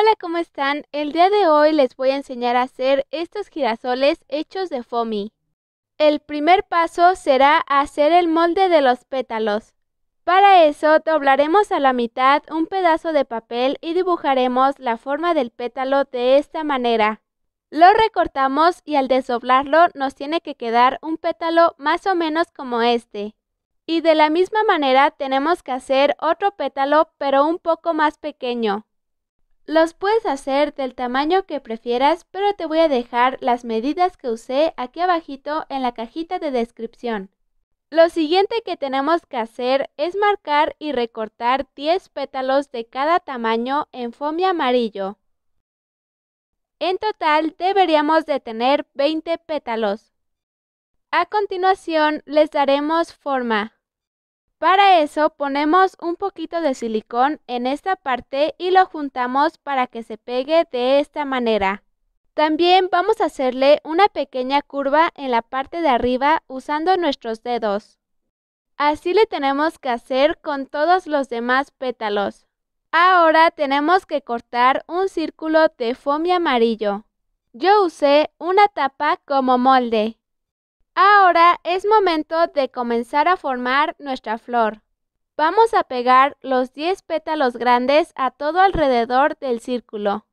Hola, ¿cómo están? El día de hoy les voy a enseñar a hacer estos girasoles hechos de foamy. El primer paso será hacer el molde de los pétalos. Para eso doblaremos a la mitad un pedazo de papel y dibujaremos la forma del pétalo de esta manera. Lo recortamos y al desdoblarlo nos tiene que quedar un pétalo más o menos como este. Y de la misma manera tenemos que hacer otro pétalo pero un poco más pequeño. Los puedes hacer del tamaño que prefieras, pero te voy a dejar las medidas que usé aquí abajito en la cajita de descripción. Lo siguiente que tenemos que hacer es marcar y recortar 10 pétalos de cada tamaño en foamy amarillo. En total deberíamos de tener 20 pétalos. A continuación les daremos forma. Para eso ponemos un poquito de silicón en esta parte y lo juntamos para que se pegue de esta manera. También vamos a hacerle una pequeña curva en la parte de arriba usando nuestros dedos. Así le tenemos que hacer con todos los demás pétalos. Ahora tenemos que cortar un círculo de foamy amarillo. Yo usé una tapa como molde. Ahora es momento de comenzar a formar nuestra flor. Vamos a pegar los 10 pétalos grandes a todo alrededor del círculo.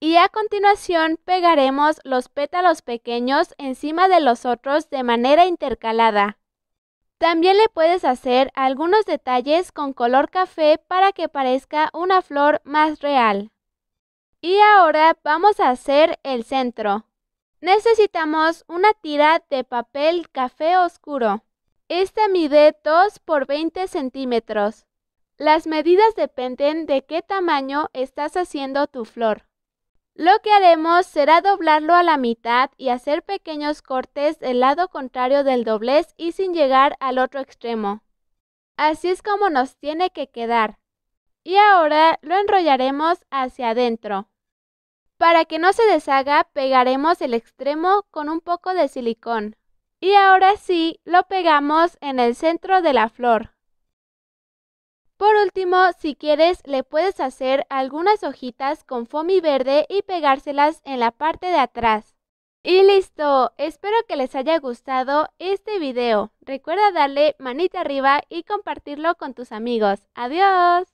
Y a continuación pegaremos los pétalos pequeños encima de los otros de manera intercalada. También le puedes hacer algunos detalles con color café para que parezca una flor más real. Y ahora vamos a hacer el centro. Necesitamos una tira de papel café oscuro. Esta mide 2 por 20 centímetros. Las medidas dependen de qué tamaño estás haciendo tu flor. Lo que haremos será doblarlo a la mitad y hacer pequeños cortes del lado contrario del doblez y sin llegar al otro extremo. Así es como nos tiene que quedar. Y ahora lo enrollaremos hacia adentro. Para que no se deshaga, pegaremos el extremo con un poco de silicón. Y ahora sí, lo pegamos en el centro de la flor. Por último, si quieres, le puedes hacer algunas hojitas con foamy verde y pegárselas en la parte de atrás. Y listo, espero que les haya gustado este video. Recuerda darle manita arriba y compartirlo con tus amigos. Adiós.